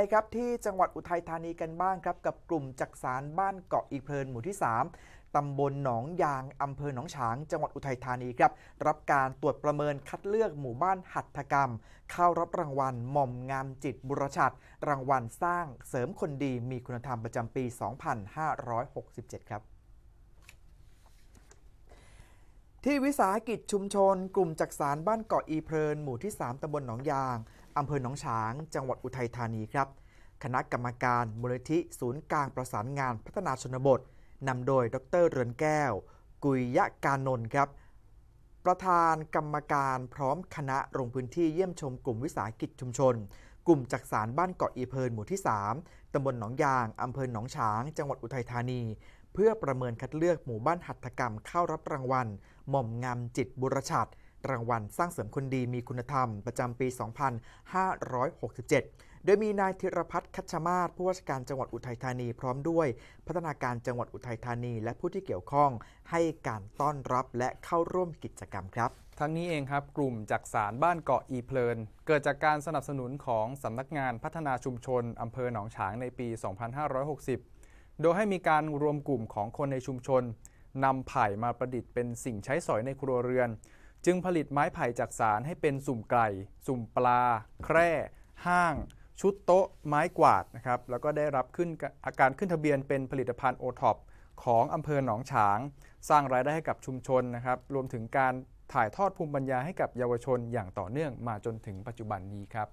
ไปครับที่จังหวัดอุทัยธานีกันบ้างครับกับกลุ่มจักสารบ้านเกาะอีเพลิน หมู่ที่ 3ตำบลหนองยางอำเภอหนองฉางจังหวัดอุทัยธานีครับรับการตรวจประเมินคัดเลือกหมู่บ้านหัตถกรรม เข้ารับรางวัลหม่อมงามจิตบุรชัดรางวัลสร้างเสริมคนดีมีคุณธรรมประจำปี 2567 ครับ ที่วิสาหกิจชุมชน กลุ่มจักสารบ้านเกาะอีเพลิน หมู่ที่ 3ตำบลหนองยางอำเภอหนองฉาง จังหวัดอุทัยธานีครับ คณะกรรมการมูลนิธิศูนย์กลางประสานงานพัฒนาชนบทนำโดยดร เรือนแก้ว กุยยะการนนท์ครับ ประธานกรรมการพร้อมคณะลงพื้นที่เยี่ยมชมกลุ่มวิสาหกิจชุมชน กลุ่มจักสารบ้านเกาะอีเพินหมู่ที่ 3ตำบลหนองยาง อำเภอหนองฉาง จังหวัดอุทัยธานี เพื่อประเมินคัดเลือกหมู่บ้านหัตถกรรมเข้ารับรางวัล หม่อมงามจิตบุรชัดรางวัลสร้างเสริมคนดีมีคุณธรรมประจำปี 2567 โดยมีนายธิรพัฒน์คัชมาศผู้ว่าราชการจังหวัดอุทัยธานี พร้อมด้วย พัฒนาการจังหวัดอุทัยธานีและผู้ที่เกี่ยวข้อง ให้การต้อนรับและเข้าร่วมกิจกรรมครับ ทั้งนี้เองครับกลุ่มจักสารบ้านเกาะอีเพลินเกิดจากการสนับสนุนของสำนักงานพัฒนาชุมชนอำเภอหนองฉางในปี 2560 โดยให้มีการรวมกลุ่มของคนในชุมชนนำไผ่มาประดิษฐ์เป็นสิ่งใช้สอยในครัวเรือนจึงผลิตไม้ไผ่จากสารให้เป็นสุ่มไก่สุ่มปลา แคร่ ห้าง ชุดโต๊ะ ไม้กวาดนะครับแล้วก็ได้รับขึ้นอาการขึ้นทะเบียนเป็นผลิตภัณฑ์โอท็อปของอำเภอหนองฉาง สร้างรายได้ให้กับชุมชนนะครับรวมถึงการถ่ายทอดภูมิปัญญาให้กับเยาวชนอย่างต่อเนื่องมาจนถึงปัจจุบันนี้ครับ